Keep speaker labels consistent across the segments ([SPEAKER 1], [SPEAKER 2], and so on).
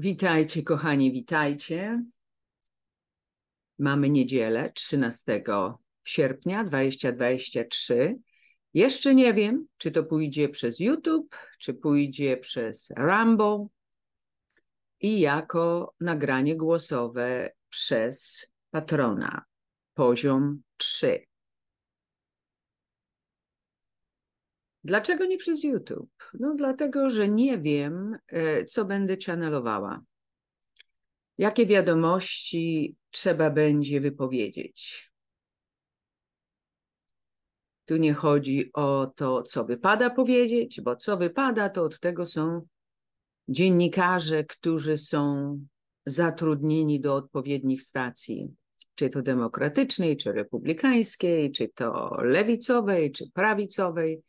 [SPEAKER 1] Witajcie, kochani, witajcie. Mamy niedzielę 13 sierpnia 2023. Jeszcze nie wiem, czy to pójdzie przez YouTube, czy pójdzie przez Rambo i jako nagranie głosowe przez patrona poziom 3. Dlaczego nie przez YouTube? No dlatego, że nie wiem, e, co będę channelowała. Jakie wiadomości trzeba będzie wypowiedzieć? Tu nie chodzi o to, co wypada powiedzieć, bo co wypada, to od tego są dziennikarze, którzy są zatrudnieni do odpowiednich stacji, czy to demokratycznej, czy republikańskiej, czy to lewicowej, czy prawicowej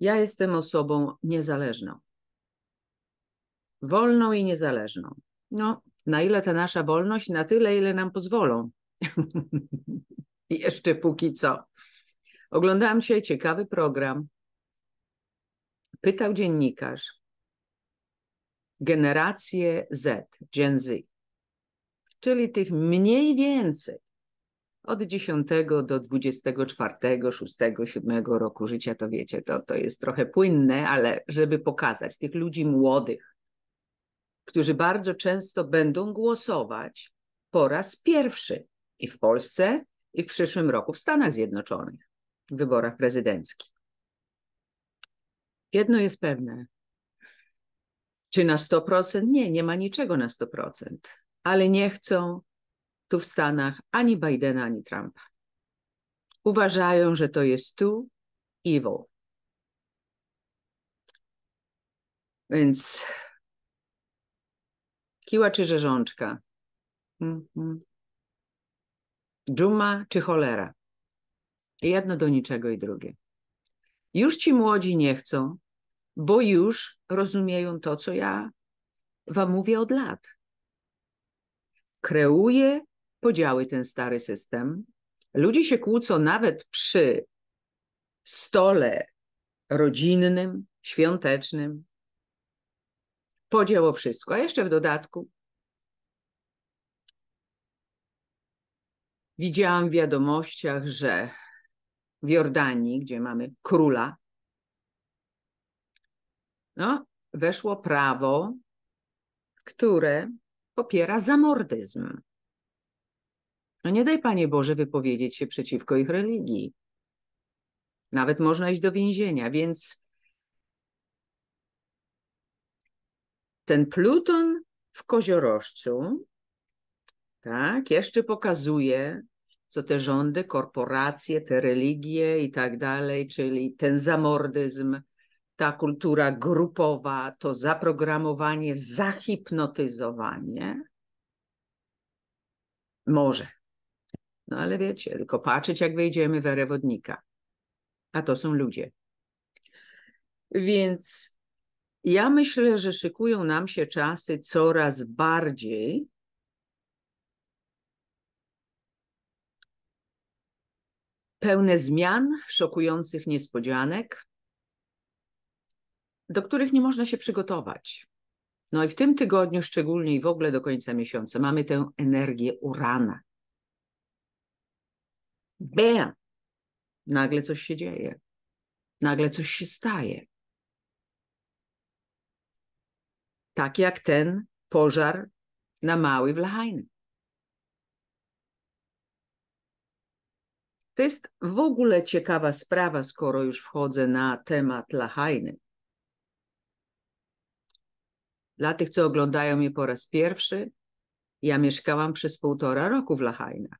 [SPEAKER 1] ja jestem osobą niezależną. Wolną i niezależną. No, na ile ta nasza wolność, na tyle, ile nam pozwolą. Jeszcze póki co. Oglądałam dzisiaj ciekawy program. Pytał dziennikarz generację Z, Gen Z, czyli tych mniej więcej od 10 do 24, 6, 7 roku życia, to wiecie, to, to jest trochę płynne, ale żeby pokazać tych ludzi młodych, którzy bardzo często będą głosować po raz pierwszy i w Polsce, i w przyszłym roku w Stanach Zjednoczonych w wyborach prezydenckich. Jedno jest pewne. Czy na 100%? Nie, nie ma niczego na 100%, ale nie chcą tu w Stanach ani Bidena, ani Trumpa. Uważają, że to jest tu evil. Więc kiła czy rzeżączka? Mhm. Dżuma czy cholera? Jedno do niczego i drugie. Już ci młodzi nie chcą, bo już rozumieją to, co ja Wam mówię od lat. Kreuje podziały ten stary system. Ludzie się kłócą nawet przy stole rodzinnym, świątecznym. Podział o wszystko, a jeszcze w dodatku widziałam w wiadomościach, że w Jordanii, gdzie mamy króla, no, weszło prawo, które popiera zamordyzm. No nie daj Panie Boże wypowiedzieć się przeciwko ich religii. Nawet można iść do więzienia, więc ten Pluton w koziorożcu tak, jeszcze pokazuje, co te rządy, korporacje, te religie i tak dalej, czyli ten zamordyzm, ta kultura grupowa, to zaprogramowanie, zahipnotyzowanie może. No ale wiecie, tylko patrzeć, jak wejdziemy w erę wodnika. A to są ludzie. Więc ja myślę, że szykują nam się czasy coraz bardziej pełne zmian, szokujących niespodzianek, do których nie można się przygotować. No i w tym tygodniu szczególnie i w ogóle do końca miesiąca mamy tę energię urana. Bam! Nagle coś się dzieje. Nagle coś się staje. Tak jak ten pożar na mały w Lahajny. To jest w ogóle ciekawa sprawa, skoro już wchodzę na temat Lahajny. Dla tych, co oglądają mnie po raz pierwszy, ja mieszkałam przez półtora roku w Lahainach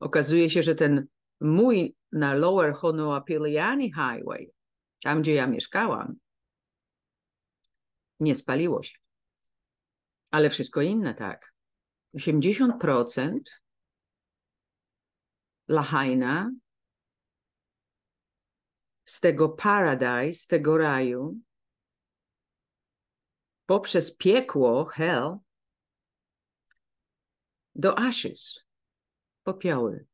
[SPEAKER 1] okazuje się, że ten mój na Lower Honoapiliani Highway, tam gdzie ja mieszkałam, nie spaliło się. Ale wszystko inne tak. 80% Lahaina z tego paradise, z tego raju, poprzez piekło, hell, do ashes popioły.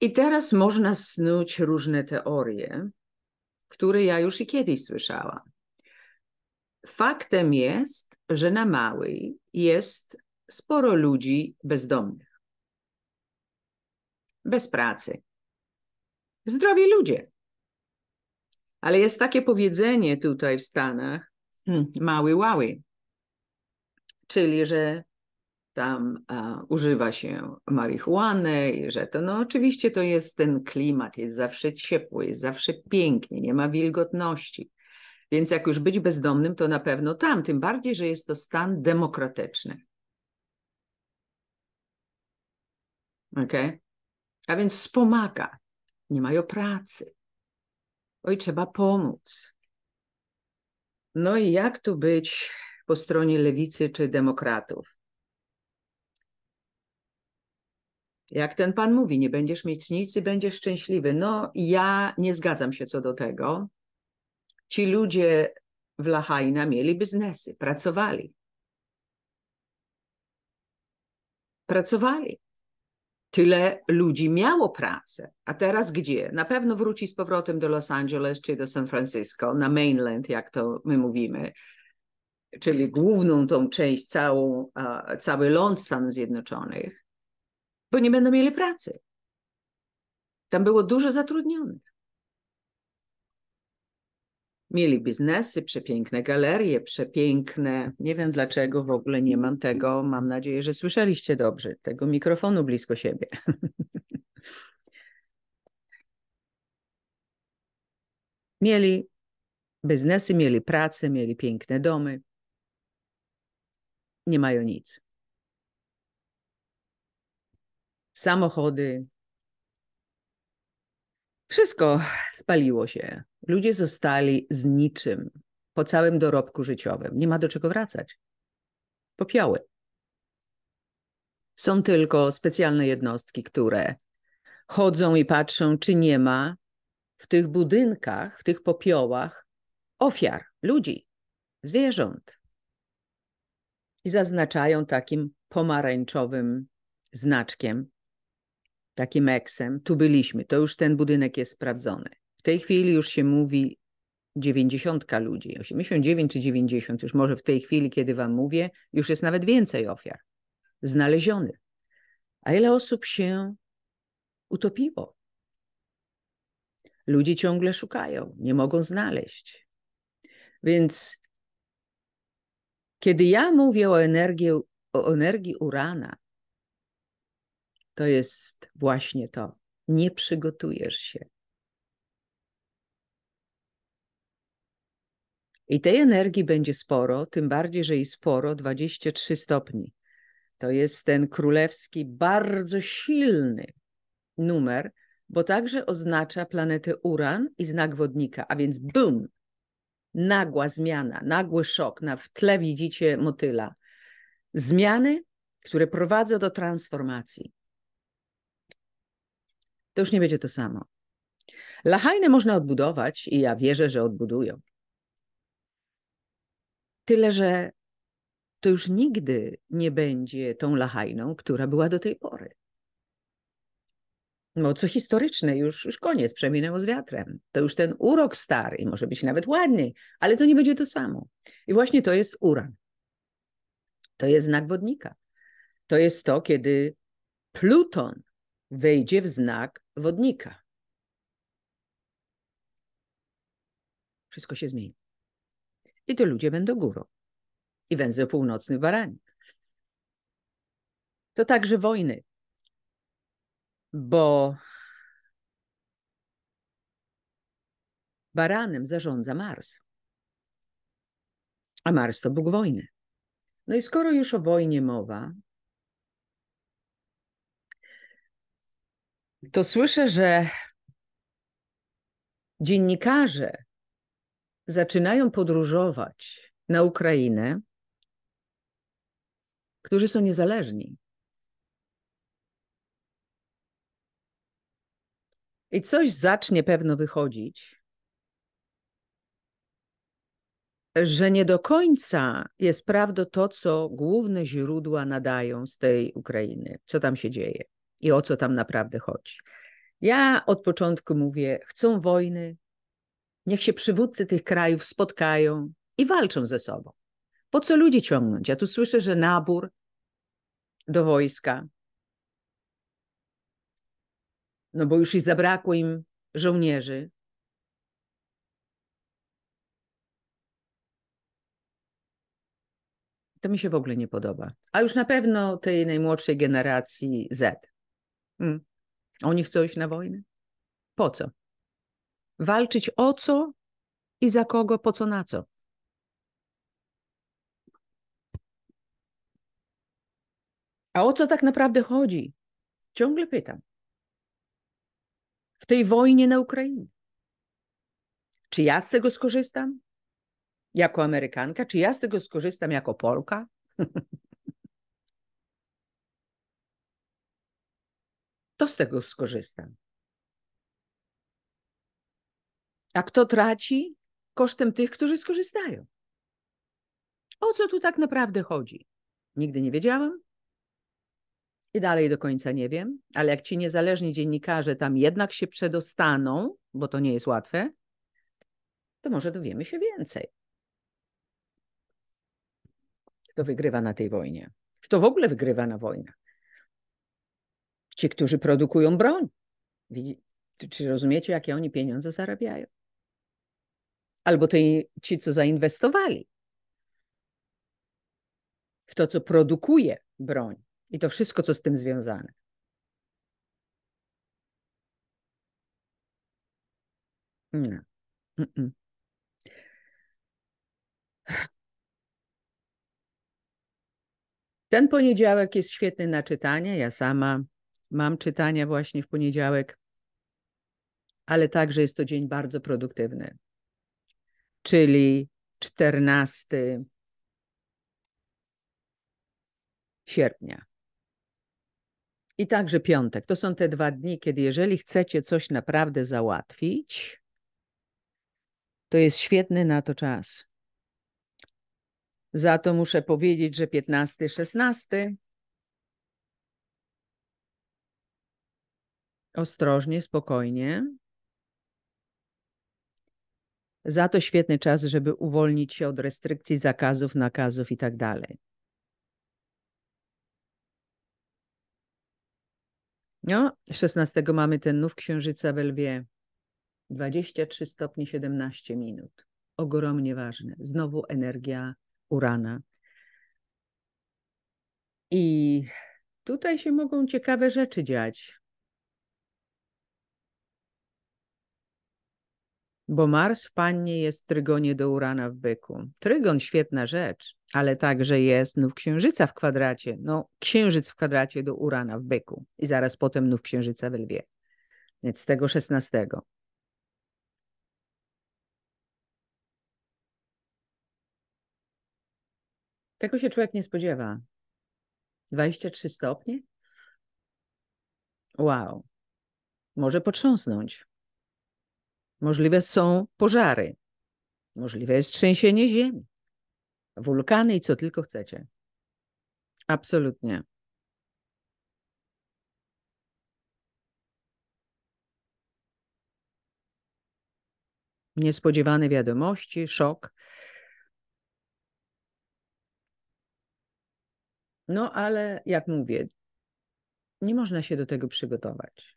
[SPEAKER 1] I teraz można snuć różne teorie, które ja już i kiedyś słyszałam. Faktem jest, że na Małej jest sporo ludzi bezdomnych, bez pracy. Zdrowi ludzie. Ale jest takie powiedzenie tutaj w Stanach: hmm, mały łały czyli że tam a, e, używa się marihuany i że to, no oczywiście to jest ten klimat, jest zawsze ciepło, jest zawsze pięknie, nie ma wilgotności. Więc jak już być bezdomnym, to na pewno tam, tym bardziej, że jest to stan demokratyczny. ok? A więc wspomaga, nie mają pracy. Oj, trzeba pomóc. No i jak tu być po stronie lewicy czy demokratów. Jak ten pan mówi, nie będziesz mieć nic i będziesz szczęśliwy. No, ja nie zgadzam się co do tego. Ci ludzie w Lahaina mieli biznesy, pracowali. Pracowali. Tyle ludzi miało pracę, a teraz gdzie? Na pewno wróci z powrotem do Los Angeles czy do San Francisco, na mainland, jak to my mówimy czyli główną tą część, całą, cały ląd Stanów Zjednoczonych, bo nie będą mieli pracy. Tam było dużo zatrudnionych. Mieli biznesy, przepiękne galerie, przepiękne. Nie wiem dlaczego w ogóle nie mam tego. Mam nadzieję, że słyszeliście dobrze tego mikrofonu blisko siebie. mieli biznesy, mieli pracę, mieli piękne domy nie mają nic. Samochody. Wszystko spaliło się. Ludzie zostali z niczym po całym dorobku życiowym. Nie ma do czego wracać. Popioły. Są tylko specjalne jednostki, które chodzą i patrzą, czy nie ma w tych budynkach, w tych popiołach ofiar, ludzi, zwierząt, i zaznaczają takim pomarańczowym znaczkiem, takim eksem. Tu byliśmy, to już ten budynek jest sprawdzony. W tej chwili już się mówi 90 ludzi, 89 czy 90, już może w tej chwili, kiedy Wam mówię, już jest nawet więcej ofiar znalezionych. A ile osób się utopiło? Ludzie ciągle szukają, nie mogą znaleźć. Więc kiedy ja mówię o energii, o energii Urana, to jest właśnie to. Nie przygotujesz się. I tej energii będzie sporo, tym bardziej, że i sporo 23 stopni. To jest ten królewski, bardzo silny numer, bo także oznacza planetę Uran i znak wodnika, a więc boom, nagła zmiana, nagły szok. Na w tle widzicie motyla. Zmiany, które prowadzą do transformacji. To już nie będzie to samo. Lahajne można odbudować i ja wierzę, że odbudują. Tyle, że to już nigdy nie będzie tą lahajną, która była do tej pory no co historyczne, już, już koniec, przeminęło z wiatrem. To już ten urok stary, może być nawet ładniej, ale to nie będzie to samo. I właśnie to jest uran. To jest znak wodnika. To jest to, kiedy Pluton wejdzie w znak wodnika. Wszystko się zmieni. I to ludzie będą górą. I węzeł północny w To także wojny, bo baranem zarządza Mars. A Mars to Bóg wojny. No i skoro już o wojnie mowa, to słyszę, że dziennikarze zaczynają podróżować na Ukrainę, którzy są niezależni. I coś zacznie pewno wychodzić, że nie do końca jest prawdą to, co główne źródła nadają z tej Ukrainy, co tam się dzieje i o co tam naprawdę chodzi. Ja od początku mówię, chcą wojny, niech się przywódcy tych krajów spotkają i walczą ze sobą. Po co ludzi ciągnąć? Ja tu słyszę, że nabór do wojska no bo już i zabrakło im żołnierzy. To mi się w ogóle nie podoba. A już na pewno tej najmłodszej generacji Z. Hmm. Oni chcą iść na wojnę? Po co? Walczyć o co i za kogo, po co, na co? A o co tak naprawdę chodzi? Ciągle pytam w tej wojnie na Ukrainie. Czy ja z tego skorzystam jako Amerykanka? Czy ja z tego skorzystam jako Polka? to z tego skorzystam. A kto traci? Kosztem tych, którzy skorzystają. O co tu tak naprawdę chodzi? Nigdy nie wiedziałam, i dalej do końca nie wiem, ale jak ci niezależni dziennikarze tam jednak się przedostaną, bo to nie jest łatwe, to może dowiemy się więcej. Kto wygrywa na tej wojnie? Kto w ogóle wygrywa na wojnę? Ci, którzy produkują broń. Widzi, czy rozumiecie, jakie oni pieniądze zarabiają? Albo te, ci, co zainwestowali w to, co produkuje broń i to wszystko, co z tym związane. Nie. Ten poniedziałek jest świetny na czytanie. Ja sama mam czytania właśnie w poniedziałek, ale także jest to dzień bardzo produktywny. Czyli 14 sierpnia. I także piątek. To są te dwa dni, kiedy jeżeli chcecie coś naprawdę załatwić, to jest świetny na to czas. Za to muszę powiedzieć, że 15, 16. Ostrożnie, spokojnie. Za to świetny czas, żeby uwolnić się od restrykcji, zakazów, nakazów i tak dalej. No, 16 mamy ten nów księżyca we lwie. 23 stopnie 17 minut. Ogromnie ważne. Znowu energia Urana. I tutaj się mogą ciekawe rzeczy dziać. Bo Mars w Pannie jest w trygonie do Urana w Byku. Trygon świetna rzecz, ale także jest nów księżyca w kwadracie. No, księżyc w kwadracie do Urana w byku i zaraz potem nów księżyca w lwie. Więc tego 16. Tego się człowiek nie spodziewa. 23 stopnie? Wow. Może potrząsnąć. Możliwe są pożary. Możliwe jest trzęsienie ziemi wulkany i co tylko chcecie. Absolutnie. Niespodziewane wiadomości, szok. No ale jak mówię, nie można się do tego przygotować.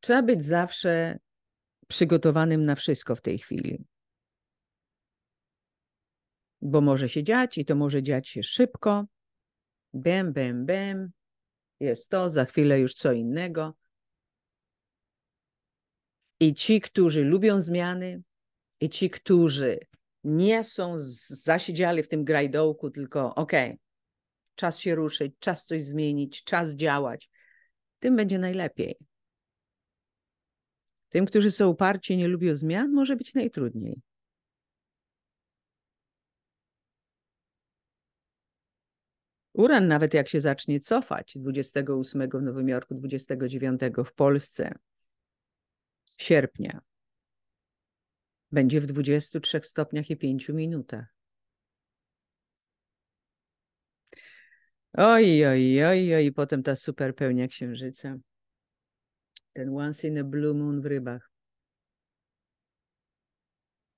[SPEAKER 1] Trzeba być zawsze przygotowanym na wszystko w tej chwili bo może się dziać i to może dziać się szybko. Bem, bem, bem. Jest to, za chwilę już co innego. I ci, którzy lubią zmiany, i ci, którzy nie są zasiedziali w tym grajdołku, tylko okej, okay, czas się ruszyć, czas coś zmienić, czas działać, tym będzie najlepiej. Tym, którzy są uparci, nie lubią zmian, może być najtrudniej. Uran, nawet jak się zacznie cofać 28 w Nowym Jorku, 29 w Polsce, sierpnia, będzie w 23 stopniach i 5 minutach. Oj, oj, oj, oj, i potem ta super pełnia księżyca. Ten once in a blue moon w rybach.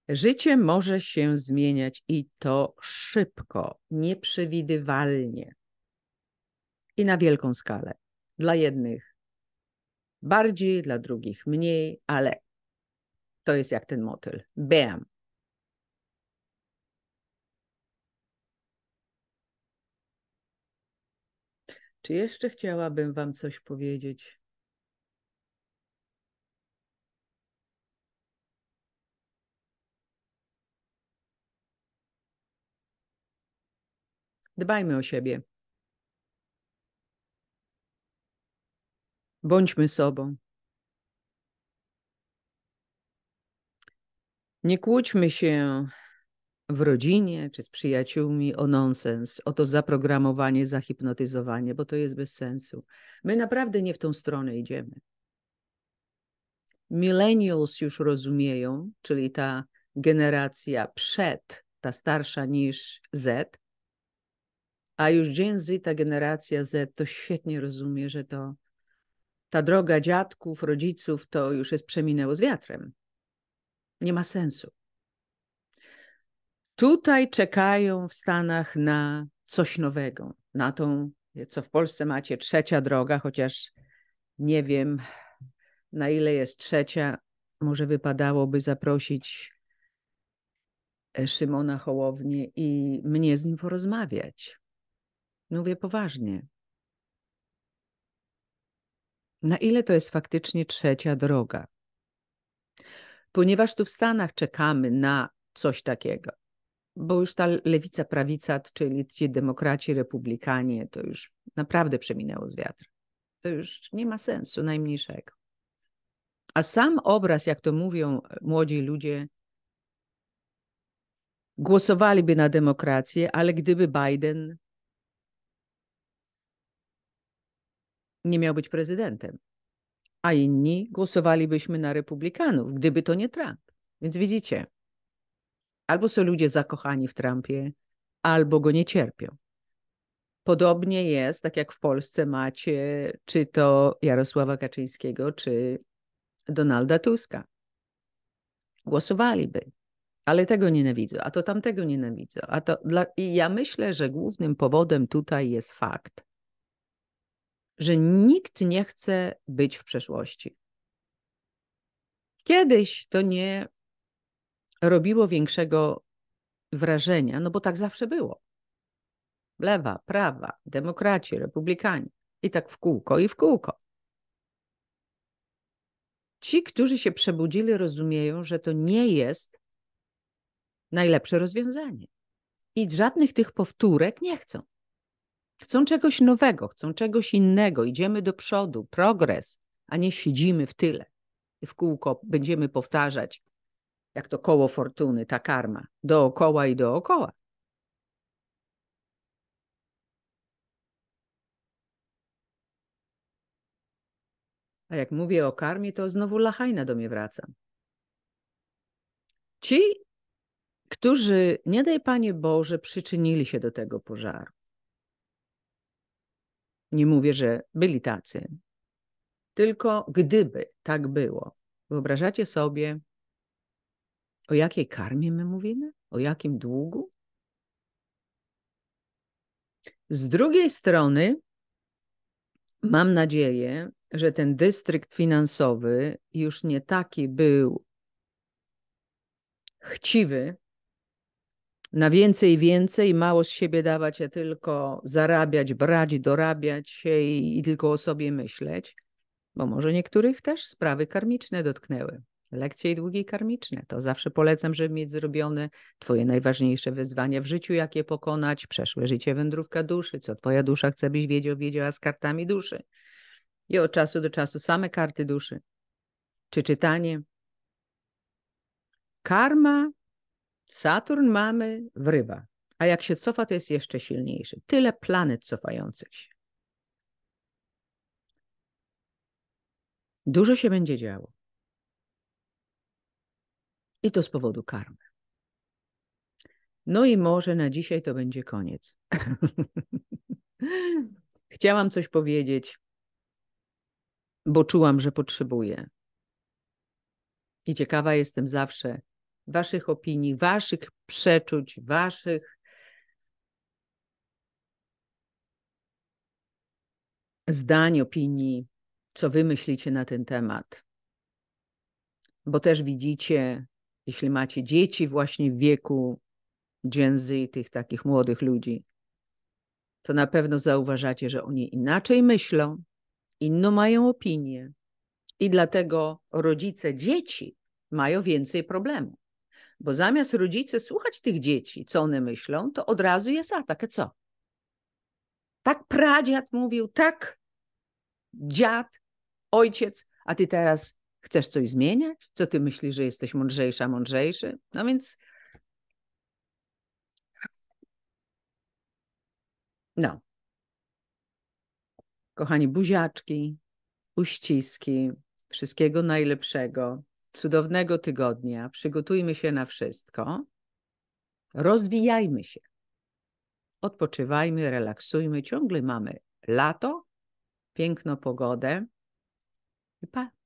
[SPEAKER 1] Życie może się zmieniać i to szybko, nieprzewidywalnie i na wielką skalę. Dla jednych bardziej, dla drugich mniej, ale to jest jak ten motyl. Bam! Czy jeszcze chciałabym Wam coś powiedzieć? Dbajmy o siebie. Bądźmy sobą. Nie kłóćmy się w rodzinie czy z przyjaciółmi o nonsens, o to zaprogramowanie, zahipnotyzowanie, bo to jest bez sensu. My naprawdę nie w tą stronę idziemy. Millennials już rozumieją, czyli ta generacja przed, ta starsza niż Z, a już Gen Z, ta generacja Z, to świetnie rozumie, że to ta droga dziadków, rodziców, to już jest przeminęło z wiatrem. Nie ma sensu. Tutaj czekają w Stanach na coś nowego, na tą, co w Polsce macie, trzecia droga, chociaż nie wiem, na ile jest trzecia. Może wypadałoby zaprosić e, Szymona Hołownię i mnie z nim porozmawiać. Mówię poważnie. Na ile to jest faktycznie trzecia droga? Ponieważ tu w Stanach czekamy na coś takiego, bo już ta lewica, prawica, czyli ci demokraci, republikanie, to już naprawdę przeminęło z wiatr. To już nie ma sensu najmniejszego. A sam obraz, jak to mówią e, młodzi ludzie, głosowaliby na demokrację, ale gdyby Biden nie miał być prezydentem, a inni głosowalibyśmy na republikanów, gdyby to nie Trump. Więc widzicie, albo są ludzie zakochani w Trumpie, albo go nie cierpią. Podobnie jest, tak jak w Polsce macie czy to Jarosława Kaczyńskiego, czy Donalda Tuska. Głosowaliby, ale tego nienawidzą, a to tamtego nienawidzą. A to dla... I ja myślę, że głównym powodem tutaj jest fakt, że nikt nie chce być w przeszłości. Kiedyś to nie robiło większego wrażenia, no bo tak zawsze było. Lewa, prawa, demokraci, republikanie i tak w kółko i w kółko. Ci, którzy się przebudzili, rozumieją, że to nie jest najlepsze rozwiązanie. I żadnych tych powtórek nie chcą. Chcą czegoś nowego, chcą czegoś innego, idziemy do przodu, progres, a nie siedzimy w tyle. I w kółko będziemy powtarzać, jak to koło fortuny, ta karma, dookoła i dookoła. A jak mówię o karmie, to znowu Lachajna do mnie wraca. Ci, którzy, nie daj Panie Boże, przyczynili się do tego pożaru, nie mówię, że byli tacy. Tylko gdyby tak było, wyobrażacie sobie, o jakiej karmie my mówimy? O jakim długu? Z drugiej strony, mam nadzieję, że ten dystrykt finansowy już nie taki był chciwy, na więcej, więcej, mało z siebie dawać, a tylko zarabiać, brać, dorabiać się i, i tylko o sobie myśleć, bo może niektórych też sprawy karmiczne dotknęły. Lekcje i długi karmiczne. To zawsze polecam, żeby mieć zrobione Twoje najważniejsze wyzwania w życiu, jakie pokonać, przeszłe życie, wędrówka duszy, co Twoja dusza chce, byś wiedział, wiedziała z kartami duszy. I od czasu do czasu same karty duszy. Czy czytanie. Karma Saturn mamy w ryba, a jak się cofa, to jest jeszcze silniejszy. Tyle planet cofających się. Dużo się będzie działo. I to z powodu karmy. No i może na dzisiaj to będzie koniec. Chciałam coś powiedzieć, bo czułam, że potrzebuję. I ciekawa jestem zawsze, Waszych opinii, Waszych przeczuć, Waszych zdań, opinii, co Wy myślicie na ten temat. Bo też widzicie, jeśli macie dzieci właśnie w wieku Gen Z, tych takich młodych ludzi, to na pewno zauważacie, że oni inaczej myślą, inną mają opinię i dlatego rodzice dzieci mają więcej problemów. Bo zamiast rodzice słuchać tych dzieci, co one myślą, to od razu jest atak. A co? Tak pradziad mówił, tak dziad, ojciec, a ty teraz chcesz coś zmieniać? Co ty myślisz, że jesteś mądrzejsza, mądrzejszy? No więc. No. Kochani, buziaczki, uściski, wszystkiego najlepszego cudownego tygodnia, przygotujmy się na wszystko, rozwijajmy się, odpoczywajmy, relaksujmy, ciągle mamy lato, piękną pogodę. I pa,